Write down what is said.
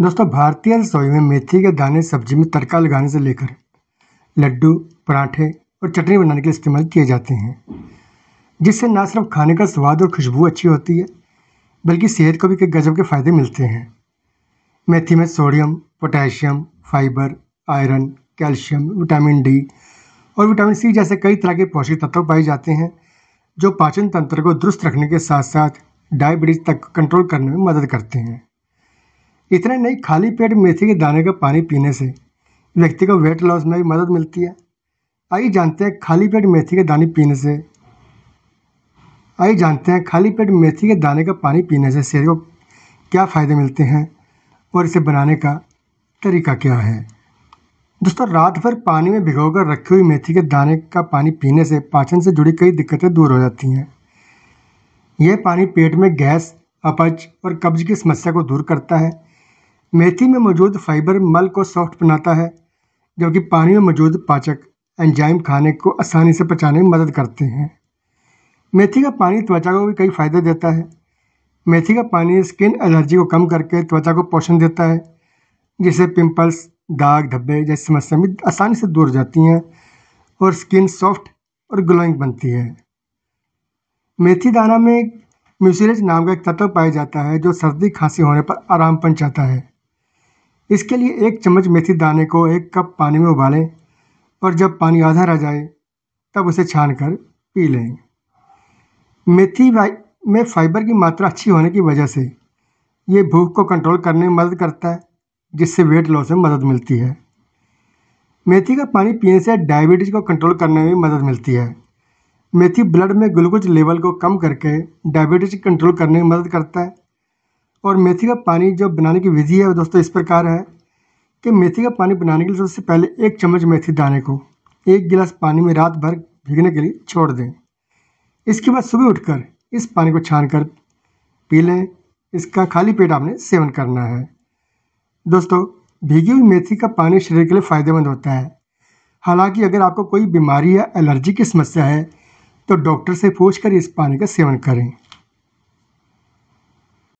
दोस्तों भारतीय रसोई में मेथी के दाने सब्जी में तड़का लगाने से लेकर लड्डू पराठे और चटनी बनाने के लिए इस्तेमाल किए जाते हैं जिससे ना सिर्फ खाने का स्वाद और खुशबू अच्छी होती है बल्कि सेहत को भी कई गजब के फ़ायदे मिलते हैं मेथी में sodium potassium fibre iron calcium vitamin D और विटामिन सी जैसे कई तरह के पौष्टिक तत्व पाए जाते हैं जो पाचन तंत्र को दुरुस्त रखने के साथ साथ डायबिटीज तक कंट्रोल करने में मदद करते हैं इतने नहीं खाली पेट मेथी के दाने का पानी पीने से व्यक्ति को वेट लॉस में भी मदद मिलती है आइए जानते हैं खाली पेट मेथी के दाने पीने से आइए जानते हैं खाली पेट मेथी के दाने का पानी पीने से शरीर को क्या फ़ायदे मिलते हैं और इसे बनाने का तरीका क्या है दोस्तों रात भर पानी में भिगोकर रखी हुई मेथी के दाने का पानी पीने से पाचन से जुड़ी कई दिक्कतें दूर हो जाती हैं यह पानी पेट में गैस अपच और कब्ज की समस्या को दूर करता है मेथी में मौजूद फाइबर मल को सॉफ्ट बनाता है जबकि पानी में मौजूद पाचक एंजाइम खाने को आसानी से पचाने में मदद करते हैं मेथी का पानी त्वचा को भी कई फायदे देता है मेथी का पानी स्किन एलर्जी को कम करके त्वचा को पोषण देता है जिससे पिंपल्स दाग धब्बे जैसी समस्याएं भी आसानी से दूर जाती हैं और स्किन सॉफ्ट और ग्लोइंग बनती है मेथी दाना में म्यूसिलेज नाम का एक तत्व पाया जाता है जो सर्दी खांसी होने पर आराम पहुँचाता है इसके लिए एक चम्मच मेथी दाने को एक कप पानी में उबालें और जब पानी आधा रह जाए तब उसे छान कर पी लें मेथी में फाइबर की मात्रा अच्छी होने की वजह से ये भूख को कंट्रोल करने में मदद करता है जिससे वेट लॉस में मदद मिलती है मेथी का पानी पीने से डायबिटीज़ को कंट्रोल करने में मदद मिलती है मेथी ब्लड में ग्लूकोज लेवल को कम करके डायबिटीज कंट्रोल करने में मदद करता है और मेथी का पानी जो बनाने की विधि है वो दोस्तों इस प्रकार है कि मेथी का पानी बनाने के लिए सबसे पहले एक चम्मच मेथी दाने को एक गिलास पानी में रात भर भीगने के लिए छोड़ दें इसके बाद सुबह उठकर इस पानी को छान कर पी लें इसका खाली पेट आपने सेवन करना है दोस्तों भीगी हुई मेथी का पानी शरीर के लिए फ़ायदेमंद होता है हालांकि अगर आपको कोई बीमारी या एलर्जी की समस्या है तो डॉक्टर से पूछ कर इस पानी का सेवन करें